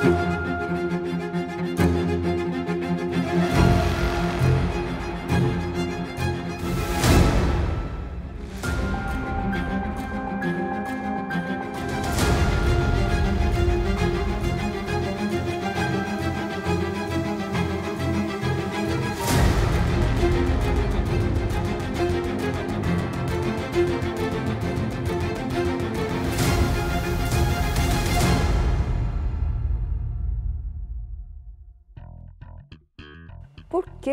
thank you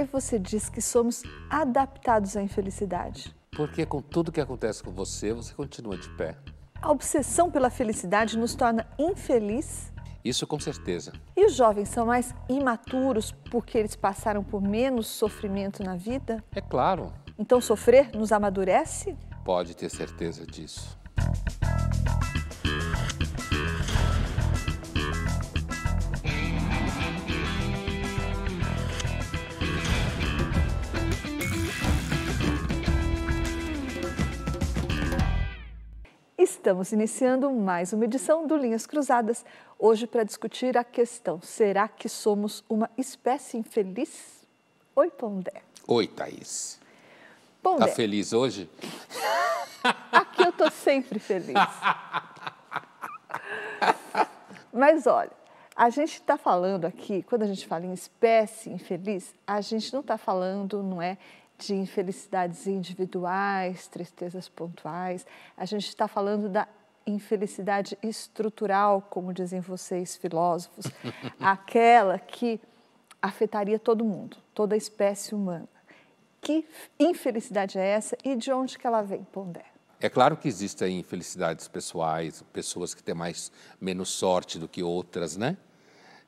que você diz que somos adaptados à infelicidade? Porque com tudo que acontece com você, você continua de pé. A obsessão pela felicidade nos torna infeliz? Isso com certeza. E os jovens são mais imaturos porque eles passaram por menos sofrimento na vida? É claro. Então sofrer nos amadurece? Pode ter certeza disso. Estamos iniciando mais uma edição do Linhas Cruzadas, hoje para discutir a questão: será que somos uma espécie infeliz? Oi, Pondé. Oi, Thaís. Pondé. Tá feliz hoje? Aqui eu tô sempre feliz. Mas olha, a gente está falando aqui, quando a gente fala em espécie infeliz, a gente não está falando, não é, de infelicidades individuais, tristezas pontuais. A gente está falando da infelicidade estrutural, como dizem vocês filósofos, aquela que afetaria todo mundo, toda a espécie humana. Que infelicidade é essa e de onde que ela vem, Pondé? É claro que existem infelicidades pessoais, pessoas que têm mais menos sorte do que outras, né?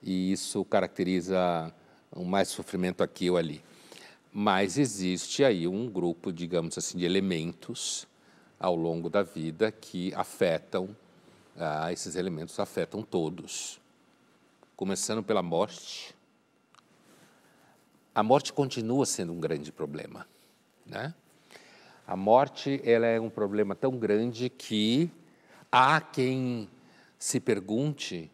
E isso caracteriza um mais sofrimento aqui ou ali. Mas existe aí um grupo, digamos assim, de elementos ao longo da vida que afetam, ah, esses elementos afetam todos. Começando pela morte. A morte continua sendo um grande problema. Né? A morte ela é um problema tão grande que há quem se pergunte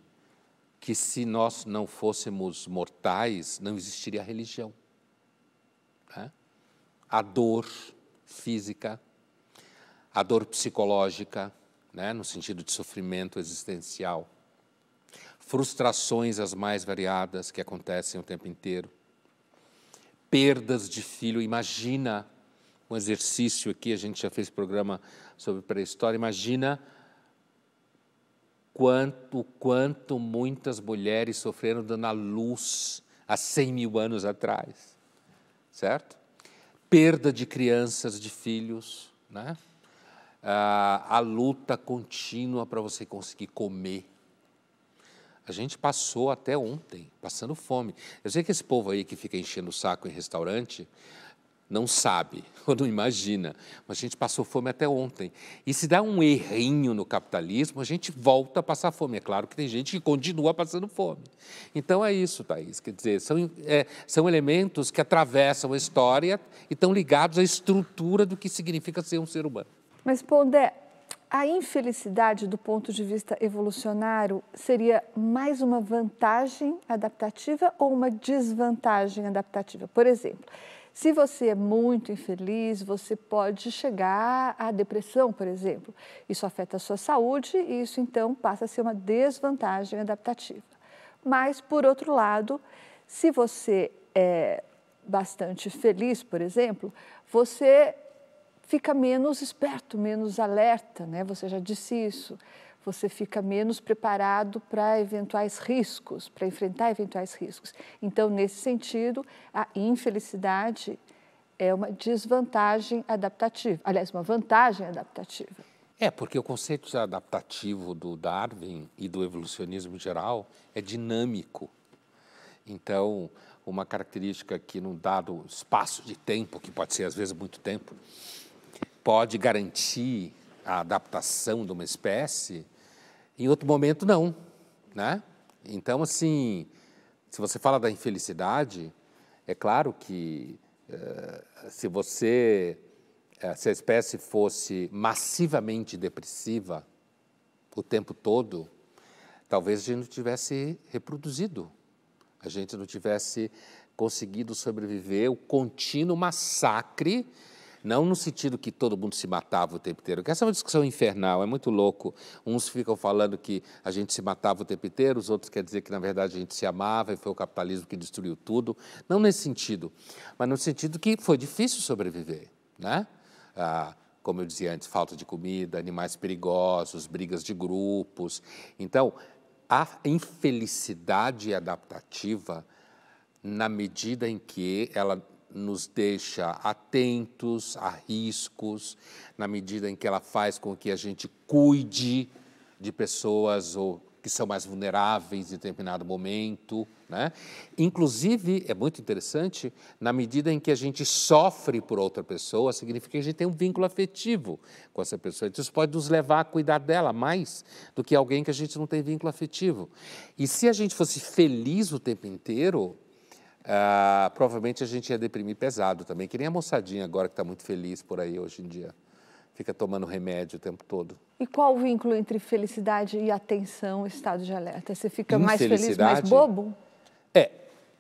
que se nós não fôssemos mortais, não existiria religião a dor física, a dor psicológica, né, no sentido de sofrimento existencial, frustrações as mais variadas que acontecem o tempo inteiro, perdas de filho. Imagina um exercício aqui, a gente já fez programa sobre pré-história, imagina quanto, quanto muitas mulheres sofreram dando à luz há 100 mil anos atrás, certo? perda de crianças, de filhos, né? Ah, a luta contínua para você conseguir comer. A gente passou até ontem, passando fome. Eu sei que esse povo aí que fica enchendo o saco em restaurante, não sabe ou não imagina. Mas a gente passou fome até ontem. E se dá um errinho no capitalismo, a gente volta a passar fome. É claro que tem gente que continua passando fome. Então é isso, Thaís. Quer dizer, são, é, são elementos que atravessam a história e estão ligados à estrutura do que significa ser um ser humano. Mas, Pondé, a infelicidade do ponto de vista evolucionário seria mais uma vantagem adaptativa ou uma desvantagem adaptativa? Por exemplo, se você é muito infeliz, você pode chegar à depressão, por exemplo. Isso afeta a sua saúde e isso então passa a ser uma desvantagem adaptativa. Mas, por outro lado, se você é bastante feliz, por exemplo, você fica menos esperto, menos alerta, né? Você já disse isso você fica menos preparado para eventuais riscos, para enfrentar eventuais riscos. Então, nesse sentido, a infelicidade é uma desvantagem adaptativa, aliás, uma vantagem adaptativa. É, porque o conceito adaptativo do Darwin e do evolucionismo em geral é dinâmico. Então, uma característica que, num dado espaço de tempo, que pode ser às vezes muito tempo, pode garantir a adaptação de uma espécie, em outro momento não, né? Então, assim, se você fala da infelicidade, é claro que eh, se você, eh, se a espécie fosse massivamente depressiva o tempo todo, talvez a gente não tivesse reproduzido, a gente não tivesse conseguido sobreviver o contínuo massacre não no sentido que todo mundo se matava o tempo inteiro, que essa é uma discussão infernal, é muito louco. Uns ficam falando que a gente se matava o tempo inteiro, os outros querem dizer que, na verdade, a gente se amava e foi o capitalismo que destruiu tudo. Não nesse sentido, mas no sentido que foi difícil sobreviver. Né? Ah, como eu dizia antes, falta de comida, animais perigosos, brigas de grupos. Então, a infelicidade adaptativa, na medida em que ela nos deixa atentos a riscos, na medida em que ela faz com que a gente cuide de pessoas ou que são mais vulneráveis em determinado momento. Né? Inclusive, é muito interessante, na medida em que a gente sofre por outra pessoa, significa que a gente tem um vínculo afetivo com essa pessoa. Então, isso pode nos levar a cuidar dela mais do que alguém que a gente não tem vínculo afetivo. E se a gente fosse feliz o tempo inteiro, ah, provavelmente a gente ia deprimir pesado também, que nem a moçadinha agora que está muito feliz por aí hoje em dia. Fica tomando remédio o tempo todo. E qual o vínculo entre felicidade e atenção, estado de alerta? Você fica mais feliz, mais bobo? É.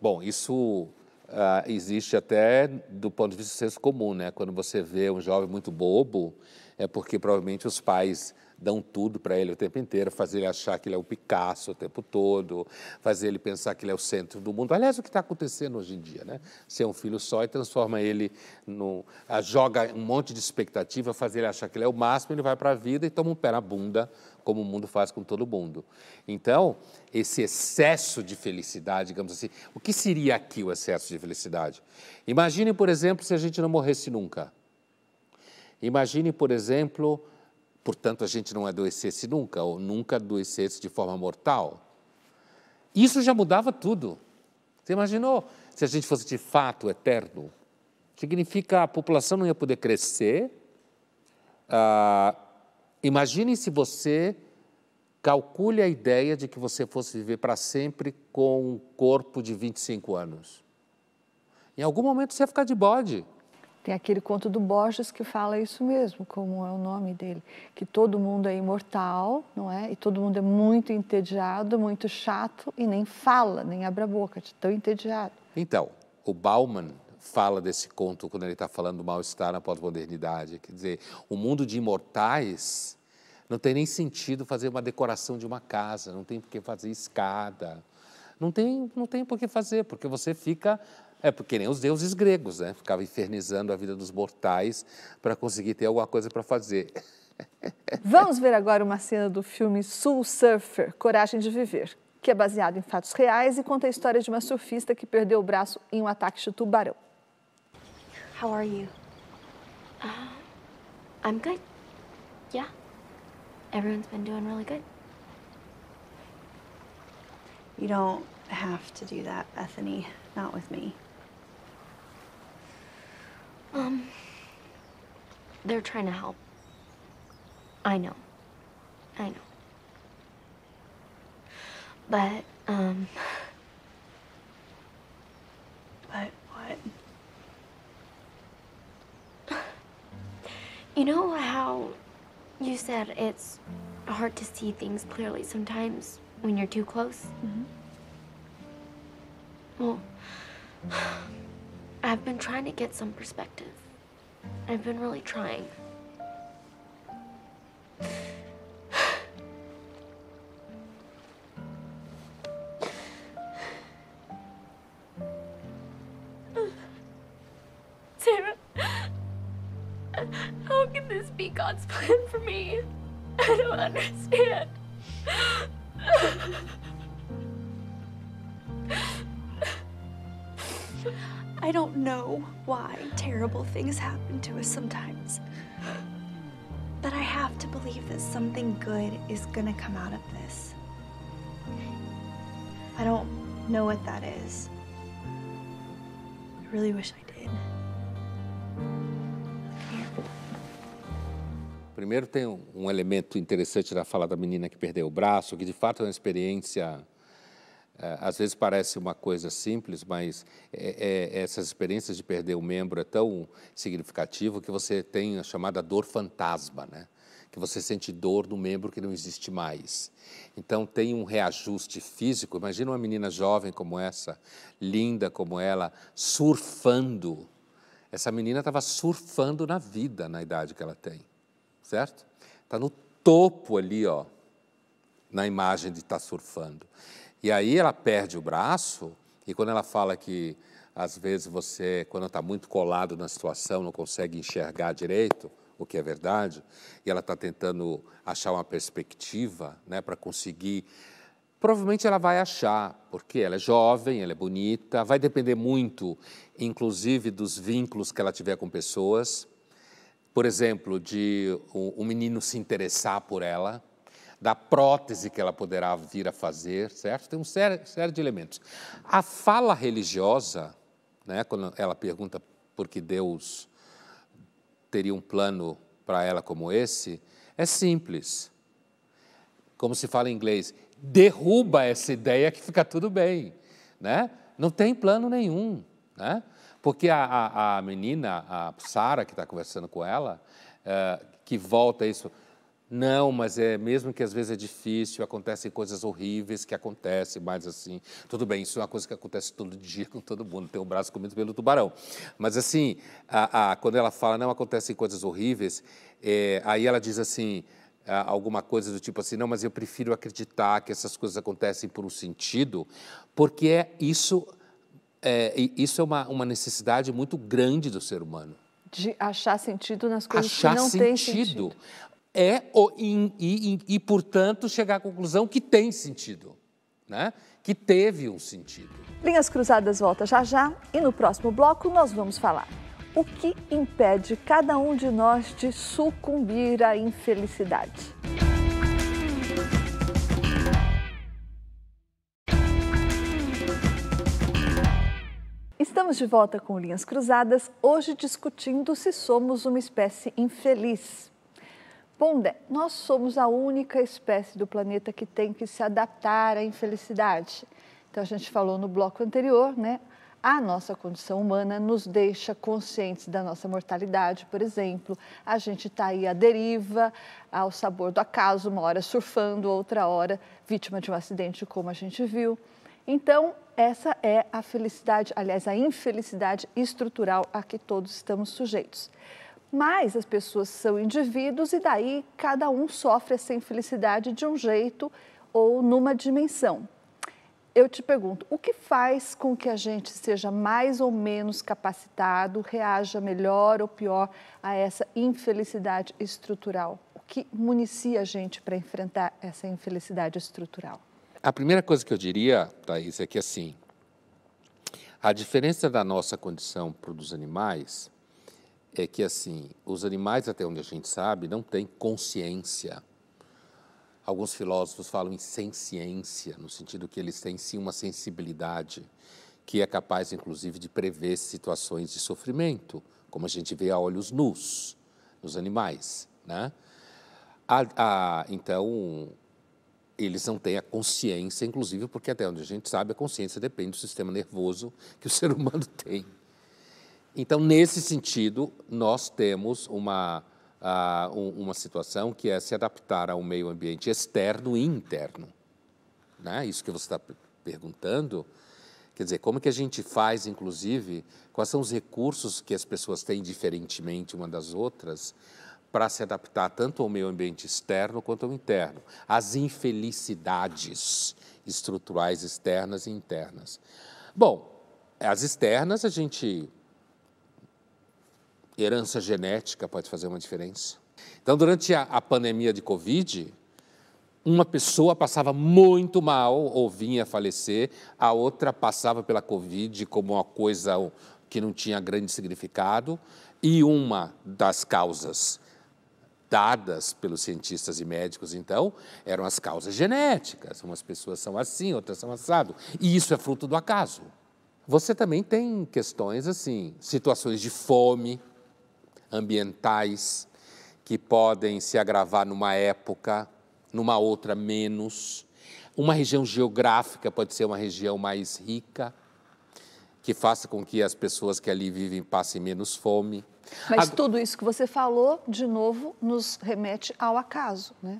Bom, isso ah, existe até do ponto de vista do senso comum, né? Quando você vê um jovem muito bobo, é porque provavelmente os pais dão tudo para ele o tempo inteiro, fazer ele achar que ele é o Picasso o tempo todo, fazer ele pensar que ele é o centro do mundo. Aliás, o que está acontecendo hoje em dia, né? Ser é um filho só e transforma ele no. joga um monte de expectativa, fazer ele achar que ele é o máximo, ele vai para a vida e toma um pé na bunda, como o mundo faz com todo mundo. Então, esse excesso de felicidade, digamos assim, o que seria aqui o excesso de felicidade? Imagine, por exemplo, se a gente não morresse nunca. Imagine, por exemplo, Portanto, a gente não adoecesse nunca, ou nunca adoecesse de forma mortal. Isso já mudava tudo. Você imaginou se a gente fosse de fato eterno? Significa a população não ia poder crescer. Ah, imagine se você calcule a ideia de que você fosse viver para sempre com um corpo de 25 anos. Em algum momento você ia ficar de bode. Tem aquele conto do Borges que fala isso mesmo, como é o nome dele, que todo mundo é imortal, não é? E todo mundo é muito entediado, muito chato e nem fala, nem abre a boca, de tão entediado. Então, o Bauman fala desse conto quando ele está falando do mal-estar na pós-modernidade. Quer dizer, o mundo de imortais não tem nem sentido fazer uma decoração de uma casa, não tem por que fazer escada, não tem, não tem por que fazer, porque você fica é porque nem os deuses gregos, né? Ficava infernizando a vida dos mortais para conseguir ter alguma coisa para fazer. Vamos ver agora uma cena do filme Soul Surfer, Coragem de Viver, que é baseado em fatos reais e conta a história de uma surfista que perdeu o braço em um ataque de tubarão. How are you? Uh, I'm good. Yeah. Everyone's been doing really good. You don't have to do that, Bethany. Not with me. Um, they're trying to help. I know. I know. But, um... But what? You know how you said it's hard to see things clearly sometimes when you're too close? Mm -hmm. Well... I've been trying to get some perspective. I've been really trying. happen to us sometimes. But I have to believe that something good is gonna come out of this. I don't know what that is. I really wish I did. Primeiro tem um elemento interessante da fala da menina que perdeu o braço, que de fato é uma experiência é, às vezes parece uma coisa simples, mas é, é, essas experiências de perder um membro é tão significativo que você tem a chamada dor fantasma, né? que você sente dor no membro que não existe mais. Então tem um reajuste físico. Imagina uma menina jovem como essa, linda como ela, surfando. Essa menina estava surfando na vida, na idade que ela tem, certo? Está no topo ali, ó, na imagem de estar tá surfando. E aí ela perde o braço, e quando ela fala que às vezes você, quando está muito colado na situação, não consegue enxergar direito, o que é verdade, e ela está tentando achar uma perspectiva né, para conseguir. Provavelmente ela vai achar, porque ela é jovem, ela é bonita, vai depender muito, inclusive, dos vínculos que ela tiver com pessoas. Por exemplo, de um menino se interessar por ela, da prótese que ela poderá vir a fazer, certo? Tem uma série, série de elementos. A fala religiosa, né, quando ela pergunta por que Deus teria um plano para ela como esse, é simples. Como se fala em inglês, derruba essa ideia que fica tudo bem, né? Não tem plano nenhum, né? Porque a, a, a menina, a Sara que está conversando com ela, é, que volta isso, não, mas é mesmo que às vezes é difícil, acontecem coisas horríveis que acontecem, mas assim, tudo bem, isso é uma coisa que acontece todo dia com todo mundo, tem o um braço comido pelo tubarão. Mas assim, a, a, quando ela fala, não, acontecem coisas horríveis, é, aí ela diz assim, a, alguma coisa do tipo assim, não, mas eu prefiro acreditar que essas coisas acontecem por um sentido, porque é isso, é, isso é uma, uma necessidade muito grande do ser humano de achar sentido nas coisas achar que não sentido. tem sentido é o in, e, e, portanto, chegar à conclusão que tem sentido, né? que teve um sentido. Linhas Cruzadas volta já já e no próximo bloco nós vamos falar o que impede cada um de nós de sucumbir à infelicidade. Estamos de volta com Linhas Cruzadas, hoje discutindo se somos uma espécie infeliz. Respondem, nós somos a única espécie do planeta que tem que se adaptar à infelicidade. Então, a gente falou no bloco anterior, né? A nossa condição humana nos deixa conscientes da nossa mortalidade, por exemplo. A gente está aí à deriva, ao sabor do acaso, uma hora surfando, outra hora vítima de um acidente, como a gente viu. Então, essa é a felicidade, aliás, a infelicidade estrutural a que todos estamos sujeitos. Mas as pessoas são indivíduos e daí cada um sofre essa infelicidade de um jeito ou numa dimensão. Eu te pergunto, o que faz com que a gente seja mais ou menos capacitado, reaja melhor ou pior a essa infelicidade estrutural? O que municia a gente para enfrentar essa infelicidade estrutural? A primeira coisa que eu diria, Thaís, é que assim, a diferença da nossa condição para os animais é que assim, os animais, até onde a gente sabe, não têm consciência. Alguns filósofos falam em senciência, no sentido que eles têm sim uma sensibilidade que é capaz, inclusive, de prever situações de sofrimento, como a gente vê a olhos nus nos animais. Né? A, a, então, eles não têm a consciência, inclusive, porque até onde a gente sabe, a consciência depende do sistema nervoso que o ser humano tem. Então, nesse sentido, nós temos uma, uh, uma situação que é se adaptar ao meio ambiente externo e interno. Né? Isso que você está perguntando, quer dizer, como que a gente faz, inclusive, quais são os recursos que as pessoas têm diferentemente uma das outras para se adaptar tanto ao meio ambiente externo quanto ao interno, as infelicidades estruturais externas e internas. Bom, as externas a gente herança genética pode fazer uma diferença. Então, durante a, a pandemia de Covid, uma pessoa passava muito mal ou vinha a falecer, a outra passava pela Covid como uma coisa que não tinha grande significado, e uma das causas dadas pelos cientistas e médicos, então, eram as causas genéticas. Umas pessoas são assim, outras são assado. E isso é fruto do acaso. Você também tem questões assim, situações de fome, ambientais que podem se agravar numa época, numa outra menos. Uma região geográfica pode ser uma região mais rica, que faça com que as pessoas que ali vivem passem menos fome. Mas Agora... tudo isso que você falou, de novo, nos remete ao acaso, né?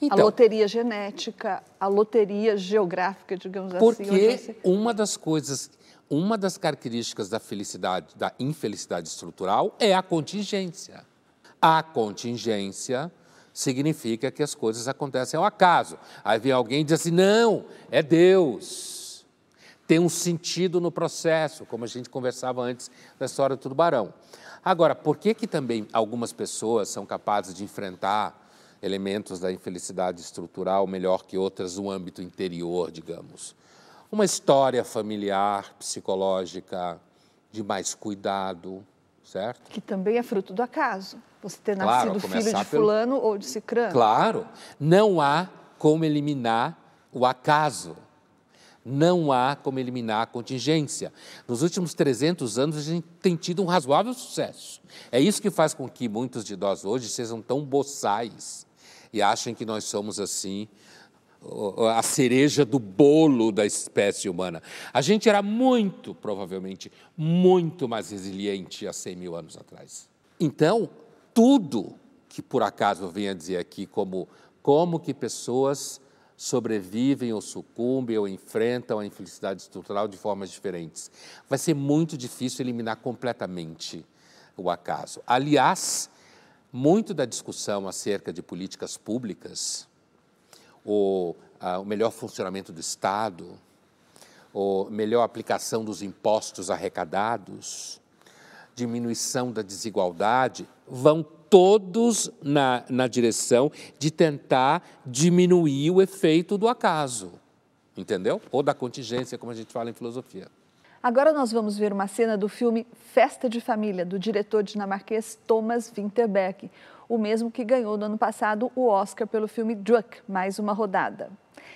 Então, a loteria genética, a loteria geográfica, digamos porque assim. Porque você... uma das coisas uma das características da felicidade, da infelicidade estrutural é a contingência. A contingência significa que as coisas acontecem ao acaso. Aí vem alguém e diz assim: não, é Deus. Tem um sentido no processo, como a gente conversava antes da história do tubarão. Agora, por que, que também algumas pessoas são capazes de enfrentar elementos da infelicidade estrutural melhor que outras no âmbito interior, digamos? uma história familiar, psicológica, de mais cuidado, certo? Que também é fruto do acaso. Você ter claro, nascido filho de pelo... fulano ou de cicrano. Claro, não há como eliminar o acaso. Não há como eliminar a contingência. Nos últimos 300 anos, a gente tem tido um razoável sucesso. É isso que faz com que muitos de nós hoje sejam tão boçais e achem que nós somos assim a cereja do bolo da espécie humana. A gente era muito, provavelmente, muito mais resiliente há 100 mil anos atrás. Então, tudo que por acaso eu venha dizer aqui, como como que pessoas sobrevivem ou sucumbem ou enfrentam a infelicidade estrutural de formas diferentes, vai ser muito difícil eliminar completamente o acaso. Aliás, muito da discussão acerca de políticas públicas o melhor funcionamento do Estado, ou melhor aplicação dos impostos arrecadados, diminuição da desigualdade, vão todos na, na direção de tentar diminuir o efeito do acaso, entendeu? Ou da contingência, como a gente fala em filosofia. Agora nós vamos ver uma cena do filme Festa de Família, do diretor dinamarquês Thomas Winterberg, o mesmo que ganhou no ano passado o Oscar pelo filme Drug, mais uma rodada.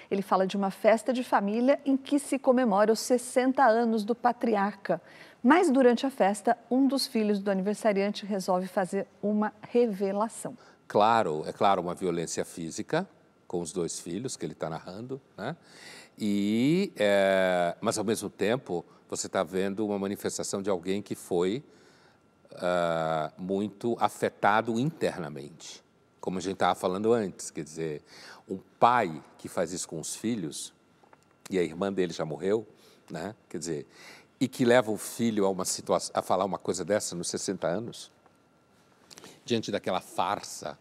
Ele fala de uma festa de família em que se comemora os 60 anos do patriarca. Mas durante a festa, um dos filhos do aniversariante resolve fazer uma revelação. Claro, é claro, uma violência física com os dois filhos que ele está narrando, né? E, é, mas, ao mesmo tempo, você está vendo uma manifestação de alguém que foi uh, muito afetado internamente. Como a gente estava falando antes, quer dizer, um pai que faz isso com os filhos, e a irmã dele já morreu, né? quer dizer, e que leva o filho a, uma situação, a falar uma coisa dessa nos 60 anos, diante daquela farsa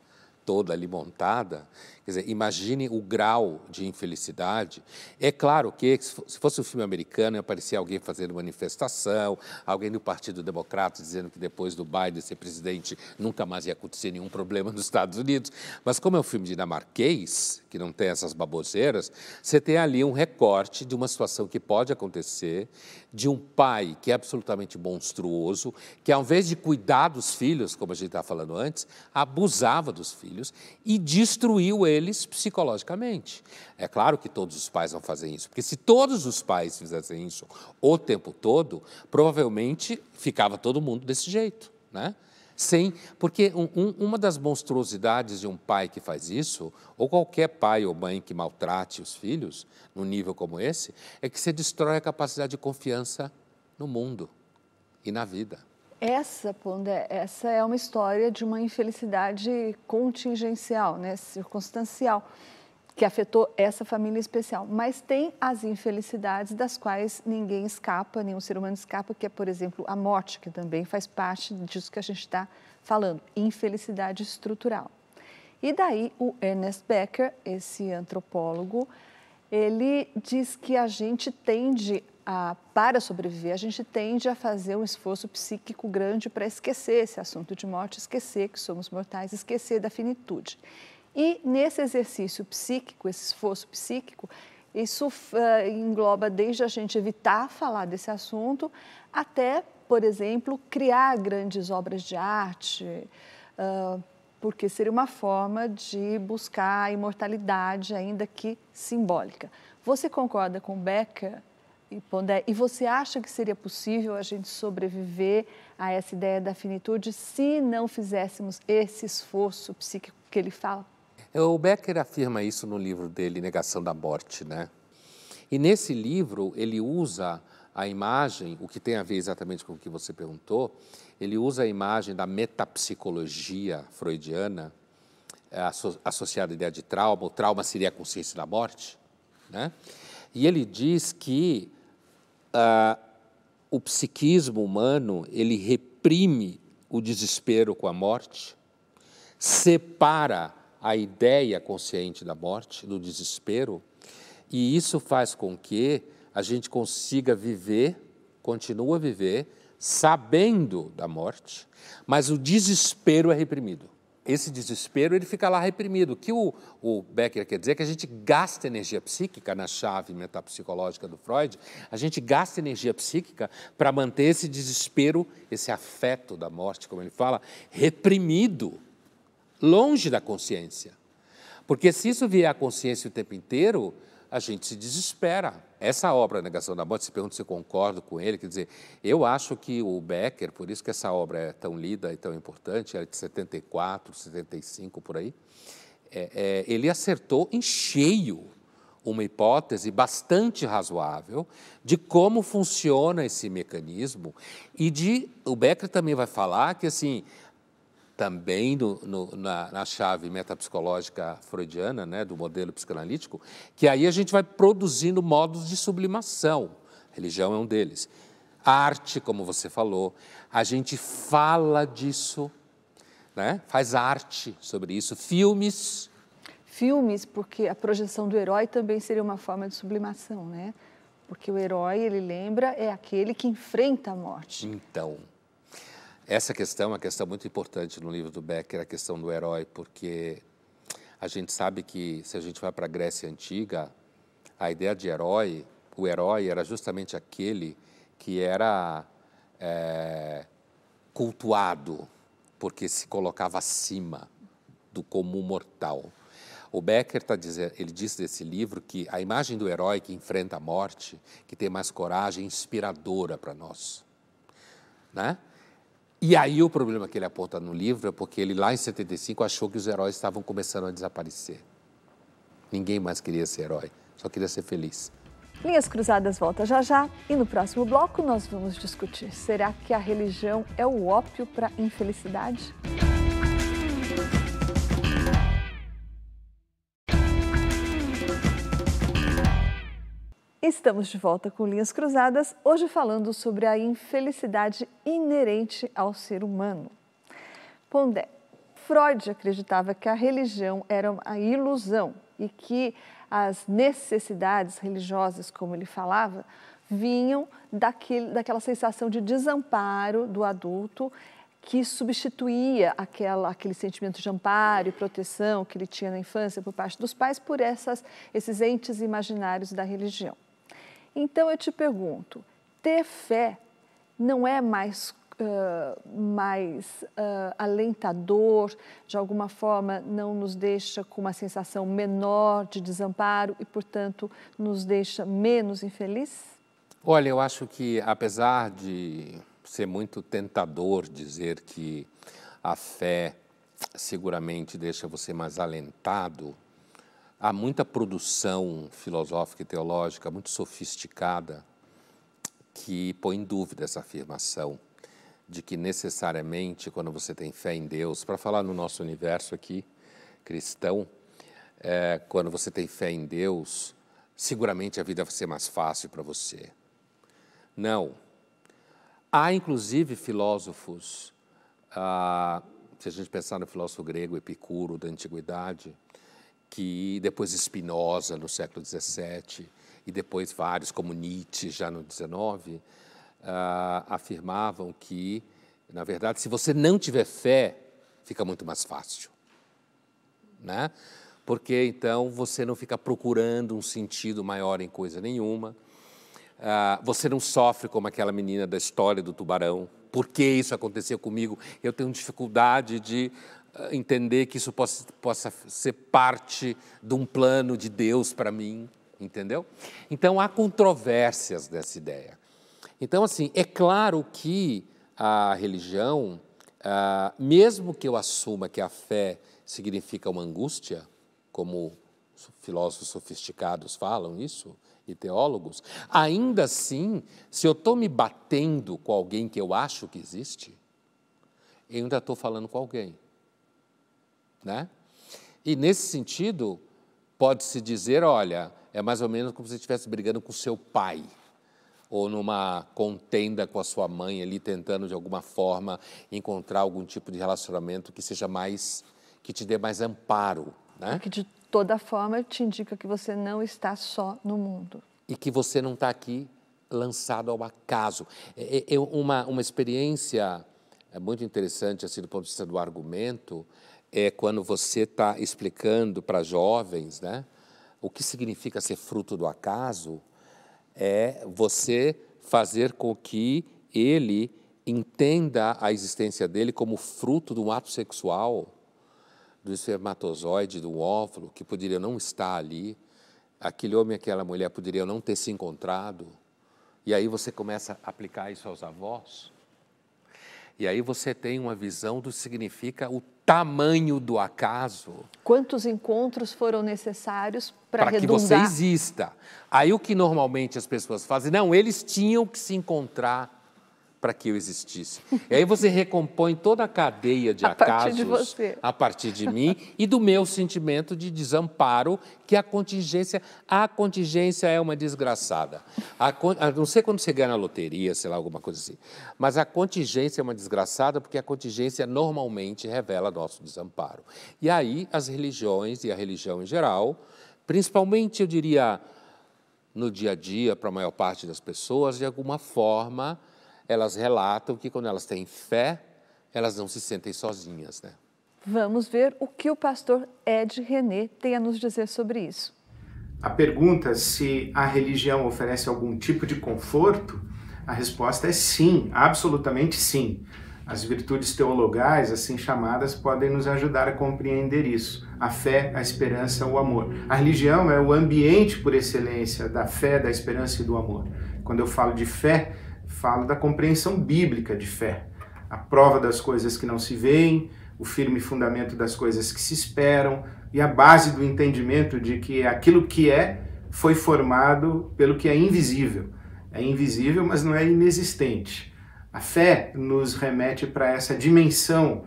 toda ali montada, quer dizer, imagine o grau de infelicidade. É claro que, se fosse um filme americano, ia aparecer alguém fazendo manifestação, alguém do Partido Democrata dizendo que depois do Biden ser presidente nunca mais ia acontecer nenhum problema nos Estados Unidos. Mas como é um filme dinamarquês, que não tem essas baboseiras, você tem ali um recorte de uma situação que pode acontecer, de um pai que é absolutamente monstruoso, que ao invés de cuidar dos filhos, como a gente estava tá falando antes, abusava dos filhos e destruiu eles psicologicamente. É claro que todos os pais vão fazer isso, porque se todos os pais fizessem isso o tempo todo, provavelmente ficava todo mundo desse jeito, né? Sim, porque um, um, uma das monstruosidades de um pai que faz isso, ou qualquer pai ou mãe que maltrate os filhos num nível como esse, é que você destrói a capacidade de confiança no mundo e na vida. Essa, Pondé, essa é uma história de uma infelicidade contingencial, né, circunstancial que afetou essa família especial. Mas tem as infelicidades das quais ninguém escapa, nenhum ser humano escapa, que é, por exemplo, a morte, que também faz parte disso que a gente está falando, infelicidade estrutural. E daí o Ernest Becker, esse antropólogo, ele diz que a gente tende a, para sobreviver, a gente tende a fazer um esforço psíquico grande para esquecer esse assunto de morte, esquecer que somos mortais, esquecer da finitude. E nesse exercício psíquico, esse esforço psíquico, isso uh, engloba desde a gente evitar falar desse assunto até, por exemplo, criar grandes obras de arte, uh, porque seria uma forma de buscar a imortalidade, ainda que simbólica. Você concorda com Becker e Pondé? E você acha que seria possível a gente sobreviver a essa ideia da finitude se não fizéssemos esse esforço psíquico que ele fala? É, o Becker afirma isso no livro dele, Negação da Morte, né? E nesse livro ele usa a imagem, o que tem a ver exatamente com o que você perguntou, ele usa a imagem da metapsicologia freudiana é, associada à ideia de trauma, o trauma seria a consciência da morte, né? E ele diz que ah, o psiquismo humano ele reprime o desespero com a morte, separa a ideia consciente da morte, do desespero, e isso faz com que a gente consiga viver, continua a viver, sabendo da morte, mas o desespero é reprimido. Esse desespero ele fica lá reprimido. O que o, o Becker quer dizer é que a gente gasta energia psíquica, na chave metapsicológica do Freud, a gente gasta energia psíquica para manter esse desespero, esse afeto da morte, como ele fala, reprimido longe da consciência. Porque se isso vier à consciência o tempo inteiro, a gente se desespera. Essa obra, Negação da Morte, se pergunta se eu concordo com ele, quer dizer, eu acho que o Becker, por isso que essa obra é tão lida e tão importante, é de 74, 75, por aí, é, é, ele acertou em cheio uma hipótese bastante razoável de como funciona esse mecanismo e de o Becker também vai falar que assim também no, no, na, na, chave metapsicológica freudiana, né, do modelo psicanalítico, que aí a gente vai produzindo modos de sublimação. A religião é um deles. A arte, como você falou, a gente fala disso, né? faz arte sobre isso, filmes. Filmes, porque a projeção do herói também seria uma forma de sublimação, né? Porque o herói, ele lembra, é aquele que enfrenta a morte. Então. Essa questão é uma questão muito importante no livro do Becker, a questão do herói, porque a gente sabe que se a gente vai para a Grécia Antiga, a ideia de herói, o herói era justamente aquele que era é, cultuado, porque se colocava acima do comum mortal. O Becker tá dizendo, ele diz desse livro que a imagem do herói que enfrenta a morte, que tem mais coragem, é inspiradora para nós, né? E aí o problema que ele aponta no livro é porque ele, lá em 75, achou que os heróis estavam começando a desaparecer. Ninguém mais queria ser herói, só queria ser feliz. Linhas Cruzadas volta já já e no próximo bloco nós vamos discutir: será que a religião é o ópio para a infelicidade? Estamos de volta com Linhas Cruzadas, hoje falando sobre a infelicidade inerente ao ser humano. Pondé, Freud acreditava que a religião era uma ilusão e que as necessidades religiosas, como ele falava, vinham daquele, daquela sensação de desamparo do adulto que substituía aquela, aquele sentimento de amparo e proteção que ele tinha na infância por parte dos pais por essas, esses entes imaginários da religião. Então eu te pergunto: ter fé não é mais Uh, mais uh, alentador, de alguma forma não nos deixa com uma sensação menor de desamparo e, portanto, nos deixa menos infeliz? Olha, eu acho que, apesar de ser muito tentador dizer que a fé seguramente deixa você mais alentado há muita produção filosófica e teológica muito sofisticada que põe em dúvida essa afirmação de que necessariamente quando você tem fé em Deus, para falar no nosso universo aqui cristão, é, quando você tem fé em Deus, seguramente a vida vai ser mais fácil para você. Não. Há inclusive filósofos, ah, se a gente pensar no filósofo grego Epicuro da antiguidade, que depois Spinoza no século XVII e depois vários como Nietzsche já no XIX ah, afirmavam que, na verdade, se você não tiver fé, fica muito mais fácil, né? Porque então você não fica procurando um sentido maior em coisa nenhuma. Ah, você não sofre como aquela menina da história do tubarão. Por que isso aconteceu comigo? Eu tenho dificuldade de eh, entender que isso possa, possa ser parte de um plano de Deus para mim, entendeu? Então há controvérsias dessa ideia. Então, assim, é claro que a religião, ah, mesmo que eu assuma que a fé significa uma angústia, como filósofos sofisticados falam isso, e teólogos, ainda assim, se eu estou me batendo com alguém que eu acho que existe, eu ainda estou falando com alguém. Né? E nesse sentido, pode-se dizer, olha, é mais ou menos como se estivesse brigando com seu pai ou numa contenda com a sua mãe ali tentando de alguma forma encontrar algum tipo de relacionamento que seja mais que te dê mais amparo, né? Que de toda forma te indica que você não está só no mundo e que você não está aqui lançado ao acaso. É, é, é uma uma experiência é muito interessante assim do ponto de vista do argumento é quando você está explicando para jovens né, o que significa ser fruto do acaso, é você fazer com que ele entenda a existência dele como fruto de um ato sexual, do espermatozoide, do óvulo, que poderia não estar ali, aquele homem e aquela mulher poderiam não ter se encontrado. E aí você começa a aplicar isso aos avós. E aí você tem uma visão do que significa o tamanho do acaso. Quantos encontros foram necessários para redundar? que você exista. Aí o que normalmente as pessoas fazem, não, eles tinham que se encontrar para que eu existisse. E aí você recompõe toda a cadeia de a acasos partir de a partir de mim e do meu sentimento de desamparo, que a contingência, a contingência é uma desgraçada. A, a, não sei quando você ganha na loteria, sei lá, alguma coisa assim, mas a contingência é uma desgraçada porque a contingência normalmente revela nosso desamparo. E aí as religiões e a religião em geral, principalmente eu diria no dia a dia para a maior parte das pessoas, de alguma forma elas relatam que quando elas têm fé, elas não se sentem sozinhas, né? Vamos ver o que o pastor Ed René tem a nos dizer sobre isso. A pergunta é se a religião oferece algum tipo de conforto, a resposta é sim, absolutamente sim. As virtudes teologais, assim chamadas, podem nos ajudar a compreender isso. A fé, a esperança, o amor. A religião é o ambiente por excelência da fé, da esperança e do amor. Quando eu falo de fé, falo da compreensão bíblica de fé, a prova das coisas que não se veem, o firme fundamento das coisas que se esperam e a base do entendimento de que aquilo que é foi formado pelo que é invisível. É invisível, mas não é inexistente. A fé nos remete para essa dimensão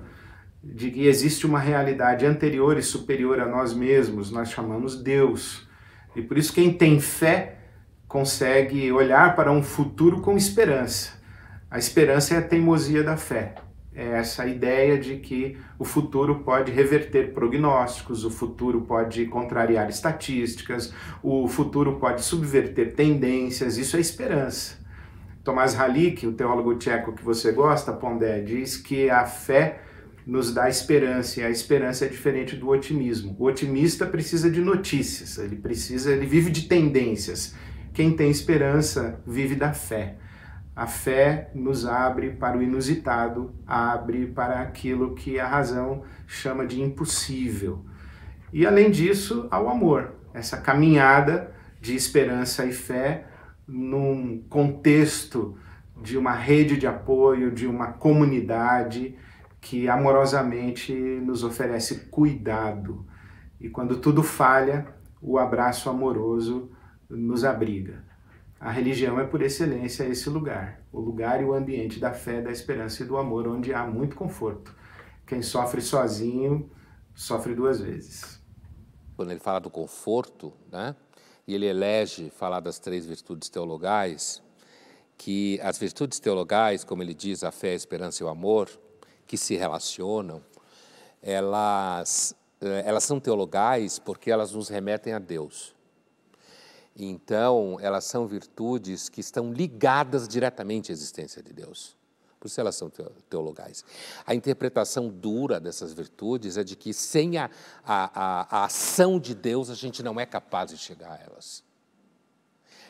de que existe uma realidade anterior e superior a nós mesmos, nós chamamos Deus. E por isso quem tem fé consegue olhar para um futuro com esperança. A esperança é a teimosia da fé. É essa ideia de que o futuro pode reverter prognósticos, o futuro pode contrariar estatísticas, o futuro pode subverter tendências, isso é esperança. Tomás Halik, o teólogo tcheco que você gosta, Pondé, diz que a fé nos dá esperança, e a esperança é diferente do otimismo. O otimista precisa de notícias, ele precisa, ele vive de tendências quem tem esperança vive da fé. A fé nos abre para o inusitado, abre para aquilo que a razão chama de impossível. E além disso, ao amor, essa caminhada de esperança e fé num contexto de uma rede de apoio, de uma comunidade que amorosamente nos oferece cuidado. E quando tudo falha, o abraço amoroso nos abriga. A religião é por excelência esse lugar, o lugar e o ambiente da fé, da esperança e do amor, onde há muito conforto. Quem sofre sozinho sofre duas vezes. Quando ele fala do conforto, né? E ele elege falar das três virtudes teologais, que as virtudes teologais, como ele diz, a fé, a esperança e o amor, que se relacionam, elas eh, elas são teologais porque elas nos remetem a Deus. Então, elas são virtudes que estão ligadas diretamente à existência de Deus. Por isso elas são teologais. A interpretação dura dessas virtudes é de que sem a, a, a, a ação de Deus a gente não é capaz de chegar a elas.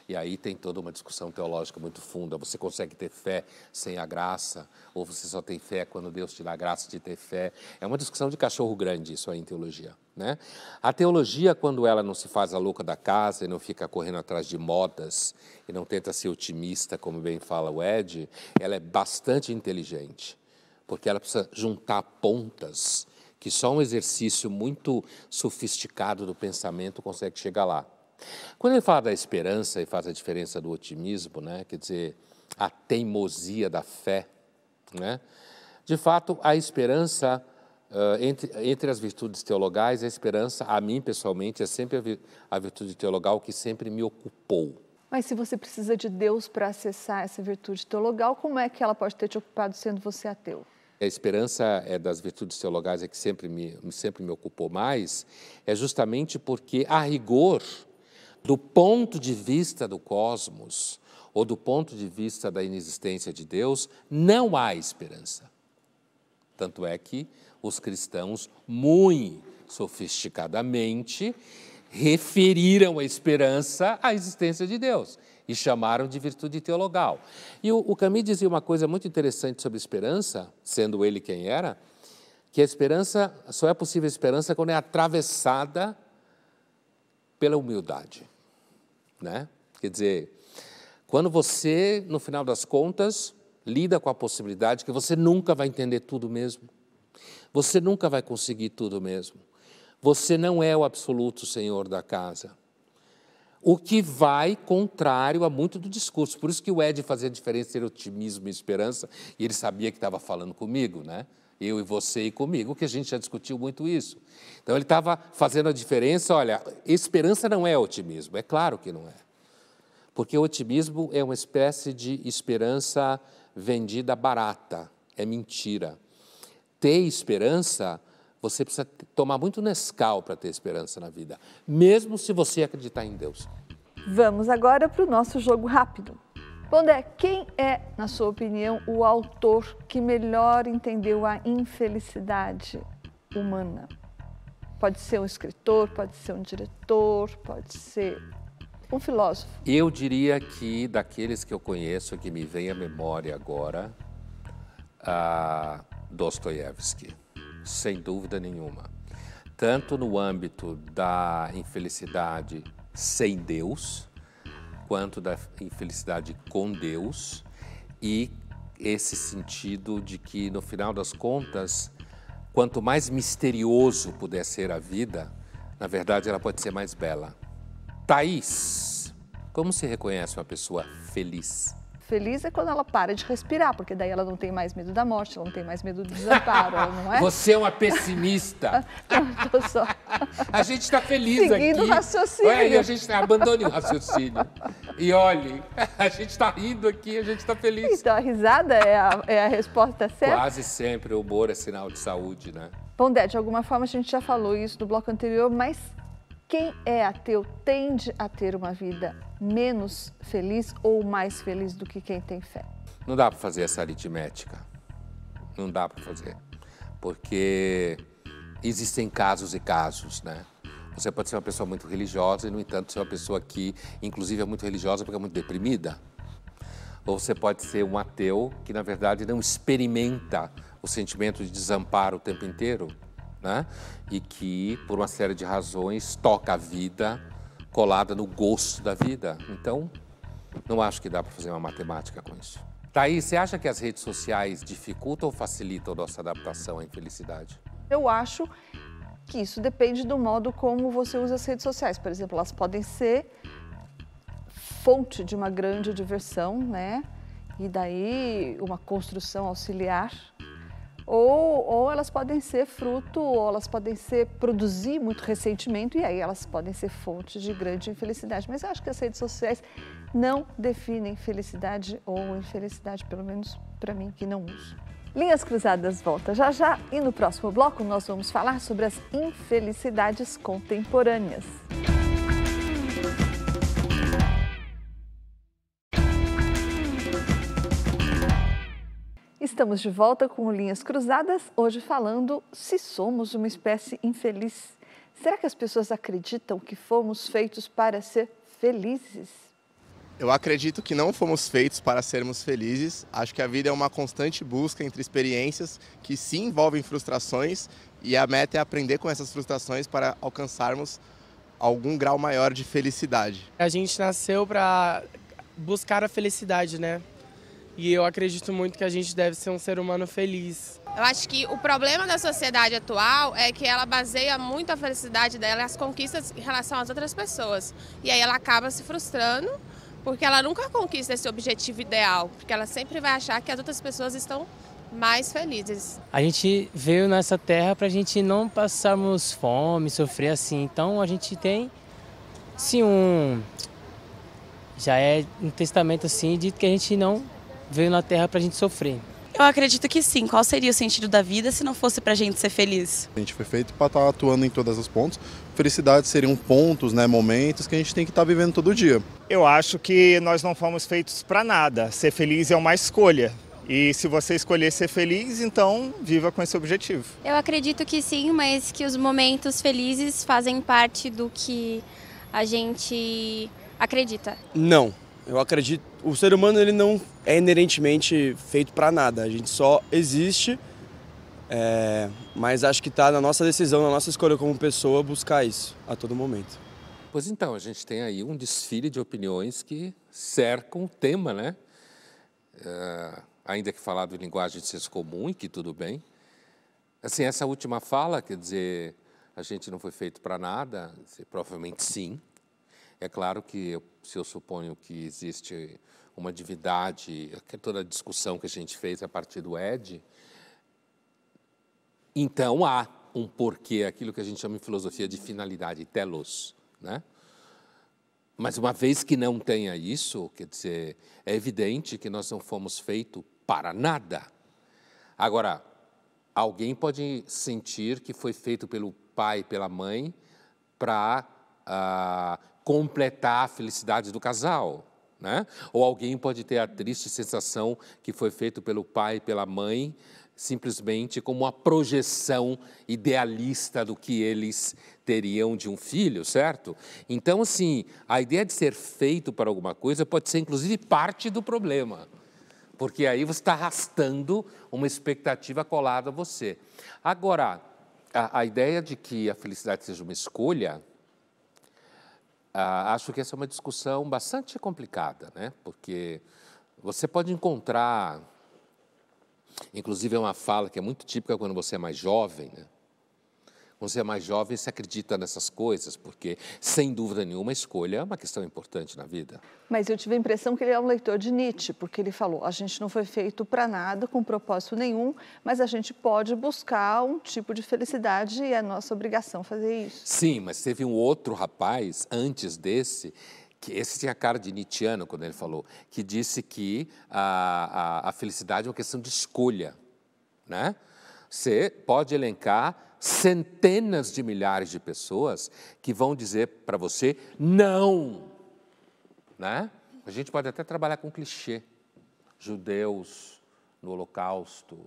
E aí tem toda uma discussão teológica muito funda. Você consegue ter fé sem a graça? Ou você só tem fé quando Deus te dá a graça de ter fé? É uma discussão de cachorro grande, isso aí em teologia. Né? A teologia, quando ela não se faz a louca da casa e não fica correndo atrás de modas e não tenta ser otimista, como bem fala o Ed, ela é bastante inteligente, porque ela precisa juntar pontas que só um exercício muito sofisticado do pensamento consegue chegar lá. Quando ele fala da esperança e faz a diferença do otimismo, né, quer dizer, a teimosia da fé, né, de fato, a esperança, uh, entre, entre as virtudes teologais, a esperança, a mim pessoalmente, é sempre a, vi, a virtude teologal que sempre me ocupou. Mas se você precisa de Deus para acessar essa virtude teologal, como é que ela pode ter te ocupado sendo você ateu? a esperança é das virtudes teologais é que sempre me, sempre me ocupou mais, é justamente porque, a rigor, do ponto de vista do cosmos ou do ponto de vista da inexistência de Deus, não há esperança. Tanto é que os cristãos, muito sofisticadamente, referiram a esperança à existência de Deus e chamaram de virtude teologal. E o, o Camus dizia uma coisa muito interessante sobre esperança, sendo ele quem era, que a esperança só é possível a esperança quando é atravessada pela humildade, né? Quer dizer, quando você, no final das contas, lida com a possibilidade que você nunca vai entender tudo mesmo, você nunca vai conseguir tudo mesmo, você não é o absoluto senhor da casa. O que vai contrário a muito do discurso. Por isso que o Ed fazia a diferença entre otimismo e esperança, e ele sabia que estava falando comigo, né? eu e você e comigo, que a gente já discutiu muito isso. Então ele estava fazendo a diferença, olha, esperança não é otimismo, é claro que não é. Porque o otimismo é uma espécie de esperança vendida barata, é mentira. Ter esperança, você precisa tomar muito Nescau para ter esperança na vida, mesmo se você acreditar em Deus. Vamos agora para o nosso jogo rápido. Pondé, quem é, na sua opinião, o autor que melhor entendeu a infelicidade humana? Pode ser um escritor, pode ser um diretor, pode ser um filósofo. Eu diria que, daqueles que eu conheço, que me vem à memória agora, a Dostoiévski, sem dúvida nenhuma. Tanto no âmbito da infelicidade sem Deus, quanto da infelicidade com Deus e esse sentido de que, no final das contas, quanto mais misterioso puder ser a vida, na verdade ela pode ser mais bela. Thaís, como se reconhece uma pessoa feliz? feliz é quando ela para de respirar, porque daí ela não tem mais medo da morte, ela não tem mais medo do desamparo, não é? Você é uma pessimista. Ah, não, tô só. a gente está feliz Seguindo aqui. Seguindo o raciocínio. e a gente abandone o raciocínio. E olhe, a gente está rindo aqui, a gente está feliz. Então a risada é a, é a resposta certa? Quase sempre o humor é sinal de saúde, né? Dé, de alguma forma a gente já falou isso no bloco anterior, mas quem é ateu tende a ter uma vida menos feliz ou mais feliz do que quem tem fé. Não dá para fazer essa aritmética. Não dá para fazer. Porque existem casos e casos, né? Você pode ser uma pessoa muito religiosa e, no entanto, ser uma pessoa que, inclusive, é muito religiosa porque é muito deprimida. Ou você pode ser um ateu que, na verdade, não experimenta o sentimento de desamparo o tempo inteiro, né? E que, por uma série de razões, toca a vida colada no gosto da vida. Então, não acho que dá para fazer uma matemática com isso. Thaís, você acha que as redes sociais dificultam ou facilitam a nossa adaptação à infelicidade? Eu acho que isso depende do modo como você usa as redes sociais. Por exemplo, elas podem ser fonte de uma grande diversão, né? E daí uma construção auxiliar ou, ou elas podem ser fruto, ou elas podem ser produzir muito ressentimento e aí elas podem ser fontes de grande infelicidade. Mas eu acho que as redes sociais não definem felicidade ou infelicidade, pelo menos para mim que não uso. Linhas Cruzadas volta já já e no próximo bloco nós vamos falar sobre as infelicidades contemporâneas. Estamos de volta com Linhas Cruzadas, hoje falando se somos uma espécie infeliz. Será que as pessoas acreditam que fomos feitos para ser felizes? Eu acredito que não fomos feitos para sermos felizes. Acho que a vida é uma constante busca entre experiências que se envolvem frustrações e a meta é aprender com essas frustrações para alcançarmos algum grau maior de felicidade. A gente nasceu para buscar a felicidade, né? E eu acredito muito que a gente deve ser um ser humano feliz. Eu acho que o problema da sociedade atual é que ela baseia muito a felicidade dela as conquistas em relação às outras pessoas. E aí ela acaba se frustrando porque ela nunca conquista esse objetivo ideal, porque ela sempre vai achar que as outras pessoas estão mais felizes. A gente veio nessa terra para a gente não passarmos fome, sofrer assim. Então a gente tem, sim, um já é um testamento assim dito que a gente não veio na Terra para a gente sofrer. Eu acredito que sim. Qual seria o sentido da vida se não fosse para a gente ser feliz? A gente foi feito para estar tá atuando em todas as pontos. Felicidade seriam pontos, né, momentos que a gente tem que estar tá vivendo todo dia. Eu acho que nós não fomos feitos para nada. Ser feliz é uma escolha. E se você escolher ser feliz, então viva com esse objetivo. Eu acredito que sim, mas que os momentos felizes fazem parte do que a gente acredita. Não. Eu acredito, o ser humano ele não é inerentemente feito para nada. A gente só existe, é, mas acho que está na nossa decisão, na nossa escolha como pessoa buscar isso a todo momento. Pois então, a gente tem aí um desfile de opiniões que cercam o tema, né? É, ainda que falado em linguagem de senso comum, e que tudo bem. Assim, essa última fala, quer dizer, a gente não foi feito para nada, provavelmente sim, é claro que eu, se eu suponho que existe uma divindade, toda a discussão que a gente fez a partir do Ed, então há um porquê, aquilo que a gente chama em filosofia de finalidade, telos, né? Mas uma vez que não tenha isso, quer dizer, é evidente que nós não fomos feitos para nada. Agora, alguém pode sentir que foi feito pelo pai, pela mãe, para ah, completar a felicidade do casal. Né? Ou alguém pode ter a triste sensação que foi feito pelo pai e pela mãe, simplesmente como uma projeção idealista do que eles teriam de um filho, certo? Então, assim, a ideia de ser feito para alguma coisa pode ser, inclusive, parte do problema. Porque aí você está arrastando uma expectativa colada a você. Agora, a, a ideia de que a felicidade seja uma escolha, ah, acho que essa é uma discussão bastante complicada, né? porque você pode encontrar, inclusive é uma fala que é muito típica quando você é mais jovem, né? quando você é mais jovem, se acredita nessas coisas, porque, sem dúvida nenhuma, a escolha é uma questão importante na vida. Mas eu tive a impressão que ele é um leitor de Nietzsche, porque ele falou: a gente não foi feito para nada, com propósito nenhum, mas a gente pode buscar um tipo de felicidade e é nossa obrigação fazer isso. Sim, mas teve um outro rapaz antes desse que esse tinha cara de Nietzscheano quando ele falou, que disse que a, a, a felicidade é uma questão de escolha. Né? Você pode elencar centenas de milhares de pessoas que vão dizer para você não. Né? A gente pode até trabalhar com clichê. Judeus no Holocausto,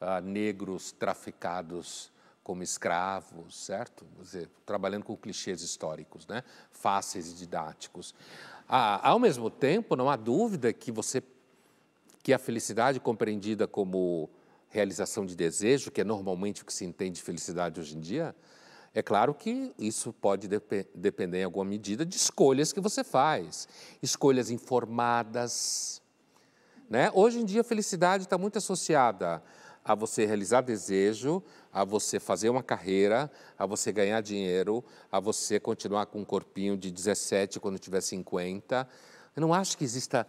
ah, negros traficados como escravos, certo? Dizer, trabalhando com clichês históricos, né? fáceis e didáticos. Ah, ao mesmo tempo, não há dúvida que você que a felicidade compreendida como realização de desejo, que é normalmente o que se entende de felicidade hoje em dia, é claro que isso pode dep depender em alguma medida de escolhas que você faz, escolhas informadas. Né? Hoje em dia, a felicidade está muito associada a você realizar desejo, a você fazer uma carreira, a você ganhar dinheiro, a você continuar com um corpinho de 17 quando tiver 50. Eu não acho que exista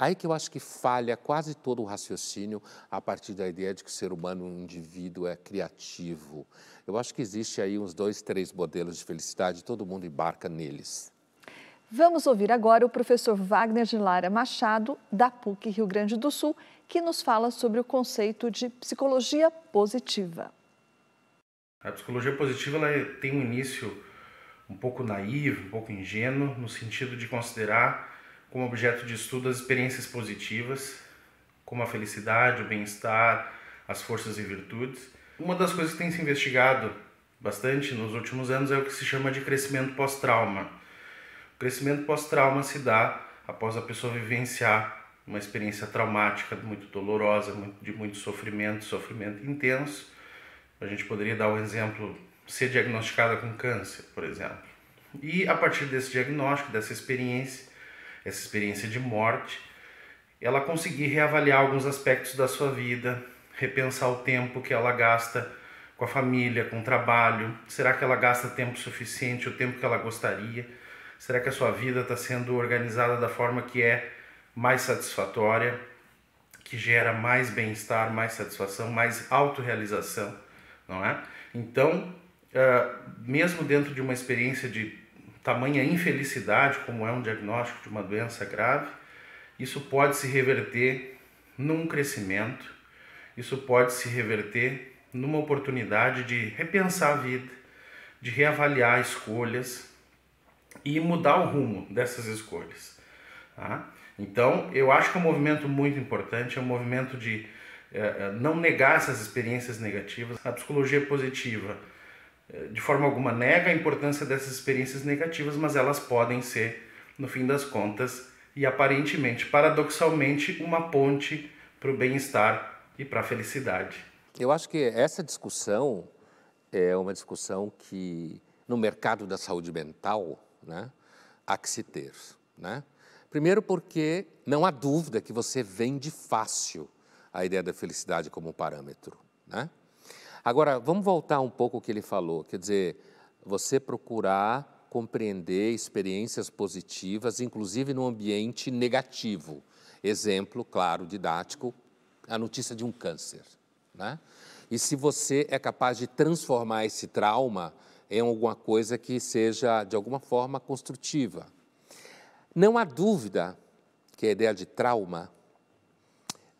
Aí que eu acho que falha quase todo o raciocínio a partir da ideia de que o ser humano, um indivíduo, é criativo. Eu acho que existe aí uns dois, três modelos de felicidade, todo mundo embarca neles. Vamos ouvir agora o professor Wagner de Lara Machado, da PUC Rio Grande do Sul, que nos fala sobre o conceito de psicologia positiva. A psicologia positiva ela tem um início um pouco naivo, um pouco ingênuo, no sentido de considerar como objeto de estudo as experiências positivas, como a felicidade, o bem-estar, as forças e virtudes. Uma das coisas que tem se investigado bastante nos últimos anos é o que se chama de crescimento pós-trauma. O crescimento pós-trauma se dá após a pessoa vivenciar uma experiência traumática, muito dolorosa, de muito sofrimento, sofrimento intenso. A gente poderia dar o um exemplo, ser diagnosticada com câncer, por exemplo. E a partir desse diagnóstico, dessa experiência, essa experiência de morte, ela conseguir reavaliar alguns aspectos da sua vida, repensar o tempo que ela gasta com a família, com o trabalho. Será que ela gasta tempo suficiente, o tempo que ela gostaria? Será que a sua vida está sendo organizada da forma que é mais satisfatória, que gera mais bem-estar, mais satisfação, mais autorrealização, não é? Então, ah, mesmo dentro de uma experiência de tamanha infelicidade como é um diagnóstico de uma doença grave, isso pode se reverter num crescimento, isso pode se reverter numa oportunidade de repensar a vida, de reavaliar escolhas e mudar o rumo dessas escolhas. Tá? Então, eu acho que é um movimento muito importante, é um movimento de é, não negar essas experiências negativas. A psicologia positiva eh, de forma alguma nega a importância dessas experiências negativas, mas elas podem ser, no fim das contas, e aparentemente, paradoxalmente, uma ponte para o bem-estar e para a felicidade. Eu acho que essa discussão é uma discussão que, no mercado da saúde mental, né, há que se ter. Né? Primeiro, porque não há dúvida que você vende fácil a ideia da felicidade como parâmetro. Né? Agora, vamos voltar um pouco o que ele falou, quer dizer, você procurar compreender experiências positivas, inclusive no ambiente negativo. Exemplo, claro, didático, a notícia de um câncer. Né? E se você é capaz de transformar esse trauma em alguma coisa que seja, de alguma forma, construtiva. Não há dúvida que a ideia de trauma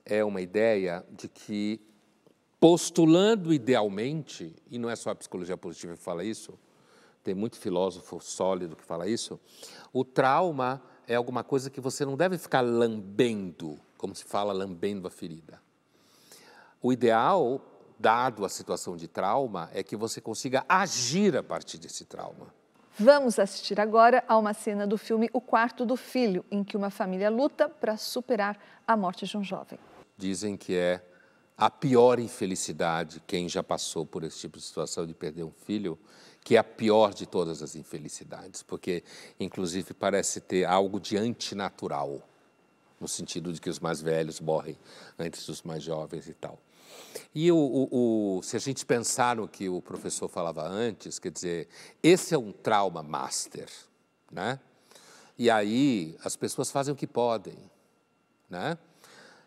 é uma ideia de que postulando idealmente, e não é só a psicologia positiva que fala isso, tem muito filósofo sólido que fala isso, o trauma é alguma coisa que você não deve ficar lambendo, como se fala, lambendo a ferida. O ideal, dado a situação de trauma, é que você consiga agir a partir desse trauma. Vamos assistir agora a uma cena do filme O Quarto do Filho, em que uma família luta para superar a morte de um jovem. Dizem que é a pior infelicidade, quem já passou por esse tipo de situação de perder um filho, que é a pior de todas as infelicidades, porque inclusive parece ter algo de antinatural, no sentido de que os mais velhos morrem antes dos mais jovens e tal. E o, o, o, se a gente pensar no que o professor falava antes, quer dizer, esse é um trauma master, né? E aí as pessoas fazem o que podem, né?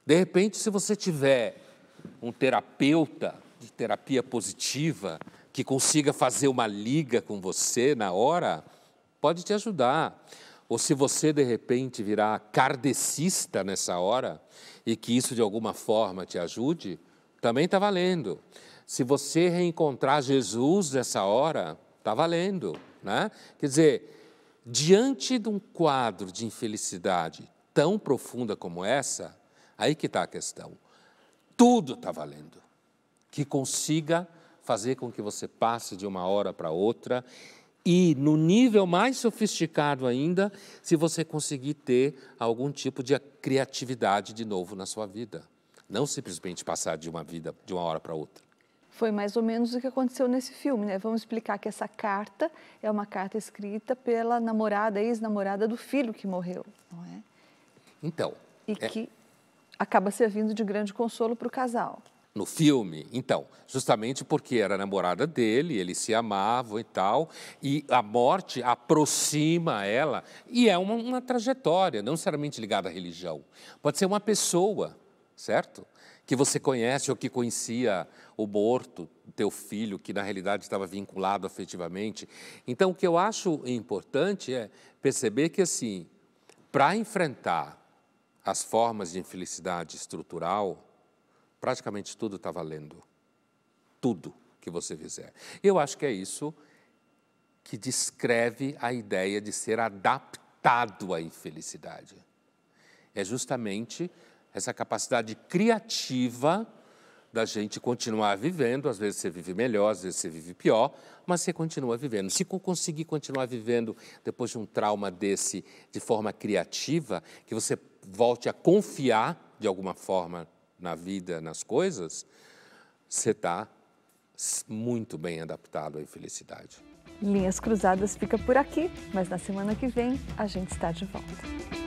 De repente, se você tiver um terapeuta de terapia positiva que consiga fazer uma liga com você na hora, pode te ajudar. Ou se você de repente virar kardecista nessa hora e que isso de alguma forma te ajude, também está valendo. Se você reencontrar Jesus nessa hora, está valendo. Né? Quer dizer, diante de um quadro de infelicidade tão profunda como essa, aí que está a questão tudo está valendo. Que consiga fazer com que você passe de uma hora para outra e, no nível mais sofisticado ainda, se você conseguir ter algum tipo de criatividade de novo na sua vida. Não simplesmente passar de uma vida de uma hora para outra. Foi mais ou menos o que aconteceu nesse filme, né? Vamos explicar que essa carta é uma carta escrita pela namorada, ex-namorada do filho que morreu, não é? Então. E é... que acaba servindo de grande consolo para o casal. No filme, então, justamente porque era namorada dele, eles se amavam e tal, e a morte aproxima ela, e é uma, uma trajetória, não necessariamente ligada à religião. Pode ser uma pessoa, certo? Que você conhece ou que conhecia o morto, teu filho, que na realidade estava vinculado afetivamente. Então, o que eu acho importante é perceber que, assim, para enfrentar as formas de infelicidade estrutural, praticamente tudo está valendo. Tudo que você fizer. Eu acho que é isso que descreve a ideia de ser adaptado à infelicidade. É justamente essa capacidade criativa da gente continuar vivendo. Às vezes você vive melhor, às vezes você vive pior, mas você continua vivendo. Se conseguir continuar vivendo depois de um trauma desse de forma criativa, que você volte a confiar de alguma forma na vida, nas coisas, você está muito bem adaptado à infelicidade. Linhas Cruzadas fica por aqui, mas na semana que vem a gente está de volta.